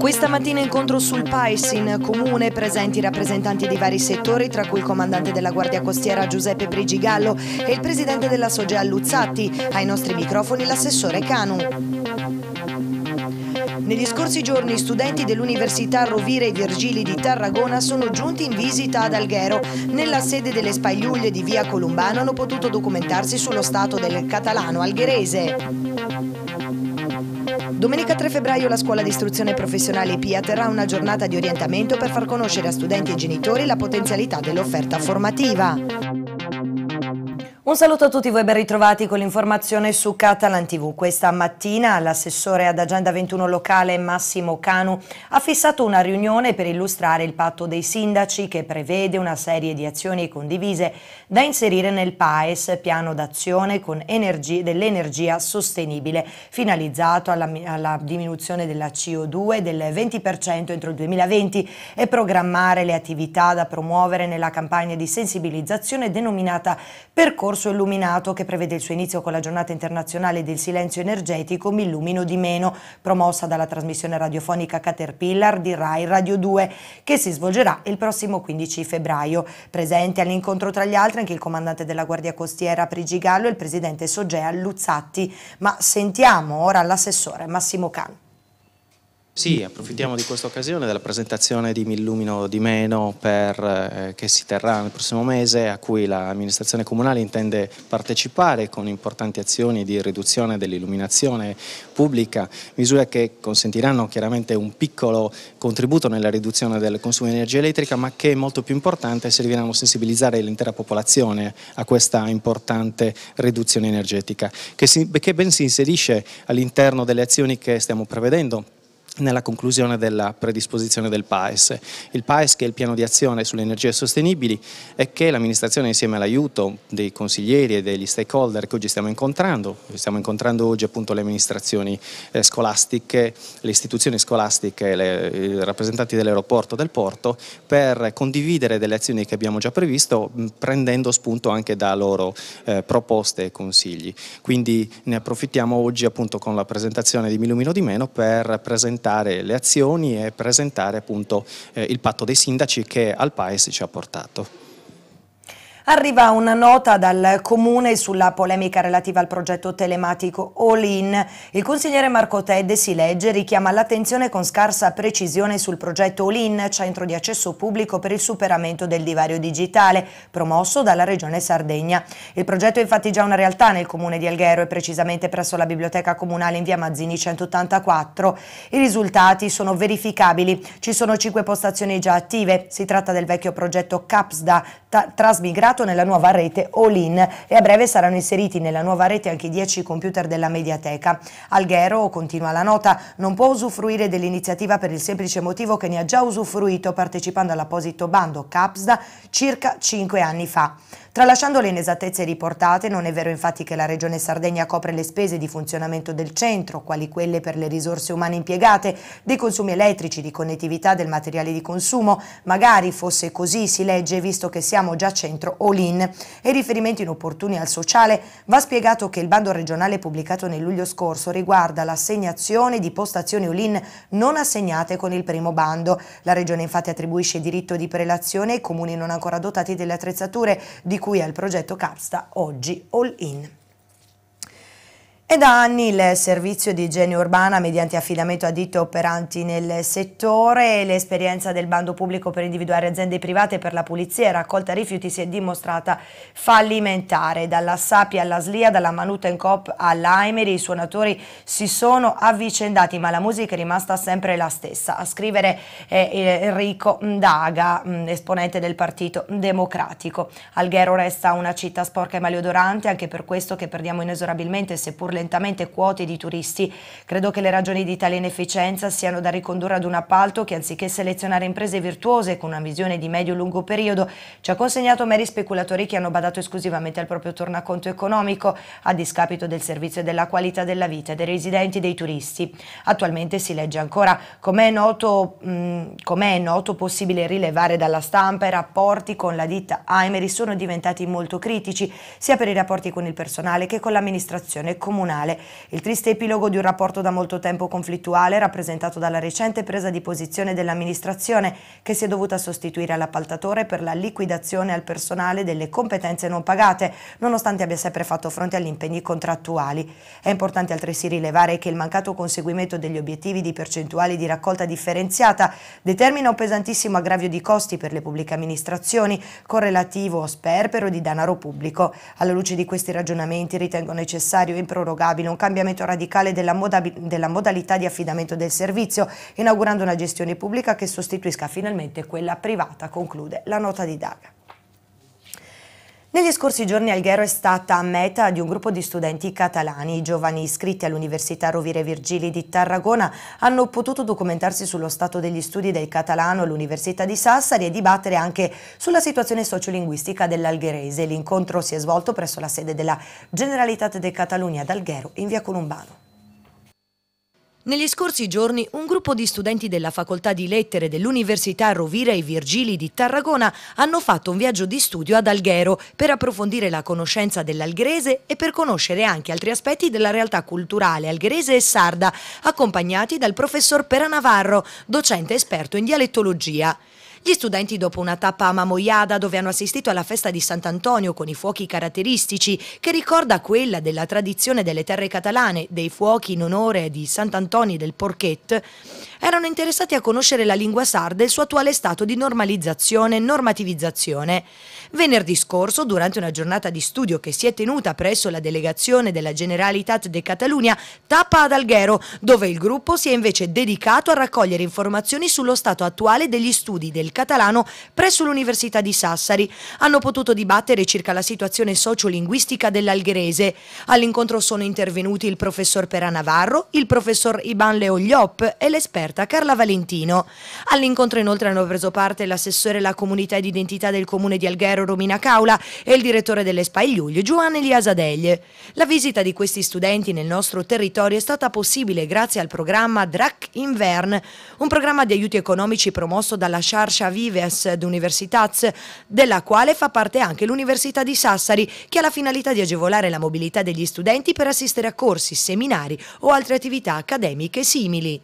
Questa mattina incontro sul PAIS in comune presenti rappresentanti di vari settori tra cui il comandante della Guardia Costiera Giuseppe Brigigallo e il presidente della Sogea Luzzatti. Ai nostri microfoni l'assessore Canu. Negli scorsi giorni studenti dell'Università Rovira e Virgili di Tarragona sono giunti in visita ad Alghero. Nella sede delle Spagliuglie di via Columbano hanno potuto documentarsi sullo stato del catalano algherese. Domenica 3 febbraio la Scuola di Istruzione Professionale PIA terrà una giornata di orientamento per far conoscere a studenti e genitori la potenzialità dell'offerta formativa. Un saluto a tutti voi ben ritrovati con l'informazione su Catalan TV. Questa mattina l'assessore ad Agenda 21 locale Massimo Canu ha fissato una riunione per illustrare il patto dei sindaci che prevede una serie di azioni condivise da inserire nel PAES, piano d'azione dell'energia sostenibile, finalizzato alla, alla diminuzione della CO2 del 20% entro il 2020 e programmare le attività da promuovere nella campagna di sensibilizzazione denominata Percorso percorso illuminato che prevede il suo inizio con la giornata internazionale del silenzio energetico Mi illumino di meno, promossa dalla trasmissione radiofonica Caterpillar di Rai Radio 2, che si svolgerà il prossimo 15 febbraio. Presente all'incontro tra gli altri anche il comandante della Guardia Costiera Prigigallo e il presidente Sogea Luzzatti. Ma sentiamo ora l'assessore Massimo Can. Sì, approfittiamo di questa occasione della presentazione di Mi Illumino di Meno per, eh, che si terrà nel prossimo mese a cui l'amministrazione comunale intende partecipare con importanti azioni di riduzione dell'illuminazione pubblica, misure che consentiranno chiaramente un piccolo contributo nella riduzione del consumo di energia elettrica ma che è molto più importante serviranno a sensibilizzare l'intera popolazione a questa importante riduzione energetica che, si, che ben si inserisce all'interno delle azioni che stiamo prevedendo nella conclusione della predisposizione del PAES. Il PAES che è il piano di azione sulle energie sostenibili e che l'amministrazione insieme all'aiuto dei consiglieri e degli stakeholder che oggi stiamo incontrando, stiamo incontrando oggi appunto le amministrazioni eh, scolastiche, le istituzioni scolastiche, le, i rappresentanti dell'aeroporto, del porto, per condividere delle azioni che abbiamo già previsto prendendo spunto anche da loro eh, proposte e consigli. Quindi ne approfittiamo oggi appunto con la presentazione di Milumino di Meno per presentare presentare le azioni e presentare appunto eh, il patto dei sindaci che al Paese ci ha portato. Arriva una nota dal Comune sulla polemica relativa al progetto telematico All In. Il consigliere Marco Tedde si legge richiama l'attenzione con scarsa precisione sul progetto All In, centro di accesso pubblico per il superamento del divario digitale, promosso dalla Regione Sardegna. Il progetto è infatti già una realtà nel Comune di Alghero e precisamente presso la Biblioteca Comunale in via Mazzini 184. I risultati sono verificabili. Ci sono cinque postazioni già attive. Si tratta del vecchio progetto CAPSDA, trasmigrare integrato nella nuova rete All-In e a breve saranno inseriti nella nuova rete anche i 10 computer della Mediateca. Alghero, continua la nota, non può usufruire dell'iniziativa per il semplice motivo che ne ha già usufruito partecipando all'apposito bando CAPSDA circa 5 anni fa. Tralasciando le inesattezze riportate, non è vero infatti che la Regione Sardegna copre le spese di funzionamento del centro, quali quelle per le risorse umane impiegate, dei consumi elettrici, di connettività del materiale di consumo, magari fosse così si legge visto che siamo già centro all-in. E riferimenti inopportuni al sociale, va spiegato che il bando regionale pubblicato nel luglio scorso riguarda l'assegnazione di postazioni all-in non assegnate con il primo bando. La Regione infatti attribuisce diritto di prelazione ai comuni non ancora dotati delle attrezzature di cui è il progetto Capsta oggi All In. È da anni il servizio di igiene urbana mediante affidamento a ditte operanti nel settore e l'esperienza del bando pubblico per individuare aziende private per la pulizia e raccolta rifiuti si è dimostrata fallimentare. Dalla Sapi alla Slia, dalla Manuten Cop all'Aimeri i suonatori si sono avvicendati ma la musica è rimasta sempre la stessa. A scrivere Enrico Daga, mm, esponente del Partito Democratico. Alghero resta una città sporca e maleodorante anche per questo che perdiamo inesorabilmente seppur le lentamente quote di turisti. Credo che le ragioni di tale inefficienza siano da ricondurre ad un appalto che anziché selezionare imprese virtuose con una visione di medio-lungo periodo, ci ha consegnato meri speculatori che hanno badato esclusivamente al proprio tornaconto economico, a discapito del servizio e della qualità della vita dei residenti e dei turisti. Attualmente si legge ancora, come è noto, mm, com è noto possibile rilevare dalla stampa, i rapporti con la ditta Aimery sono diventati molto critici, sia per i rapporti con il personale che con l'amministrazione comunale comunale, il triste epilogo di un rapporto da molto tempo conflittuale rappresentato dalla recente presa di posizione dell'amministrazione che si è dovuta sostituire all'appaltatore per la liquidazione al personale delle competenze non pagate, nonostante abbia sempre fatto fronte agli impegni contrattuali. È importante altresì rilevare che il mancato conseguimento degli obiettivi di percentuali di raccolta differenziata determina un pesantissimo aggravio di costi per le pubbliche amministrazioni con relativo sperpero di denaro pubblico. Alla luce di questi ragionamenti ritengo necessario improrogare improrogabile, un cambiamento radicale della, moda, della modalità di affidamento del servizio, inaugurando una gestione pubblica che sostituisca finalmente quella privata, conclude la nota di Daga. Negli scorsi giorni Alghero è stata meta di un gruppo di studenti catalani. I giovani iscritti all'Università Rovire Virgili di Tarragona hanno potuto documentarsi sullo stato degli studi del catalano all'Università di Sassari e dibattere anche sulla situazione sociolinguistica dell'algherese. L'incontro si è svolto presso la sede della Generalitat de Catalunya ad Alghero in via Columbano. Negli scorsi giorni un gruppo di studenti della Facoltà di Lettere dell'Università Rovira e Virgili di Tarragona hanno fatto un viaggio di studio ad Alghero per approfondire la conoscenza dell'algherese e per conoscere anche altri aspetti della realtà culturale algherese e sarda, accompagnati dal professor Pera Navarro, docente esperto in dialettologia. Gli studenti, dopo una tappa a Mamoiada, dove hanno assistito alla festa di Sant'Antonio con i fuochi caratteristici, che ricorda quella della tradizione delle terre catalane, dei fuochi in onore di Sant'Antonio del Porchet, erano interessati a conoscere la lingua sarda e il suo attuale stato di normalizzazione e normativizzazione. Venerdì scorso, durante una giornata di studio che si è tenuta presso la delegazione della Generalitat de Catalunya, tappa ad Alghero, dove il gruppo si è invece dedicato a raccogliere informazioni sullo stato attuale degli studi del il catalano presso l'Università di Sassari. Hanno potuto dibattere circa la situazione sociolinguistica dell'algherese. All'incontro sono intervenuti il professor Pera Navarro, il professor Iban Leogliop e l'esperta Carla Valentino. All'incontro inoltre hanno preso parte l'assessore alla comunità ed identità del comune di Alghero Romina Caula e il direttore dell'ESPA Giulio Giovanni Eliasadeglie. La visita di questi studenti nel nostro territorio è stata possibile grazie al programma DRAC Invern, un programma di aiuti economici promosso dalla Charge Brescia Vives d'Universitats, della quale fa parte anche l'Università di Sassari, che ha la finalità di agevolare la mobilità degli studenti per assistere a corsi, seminari o altre attività accademiche simili.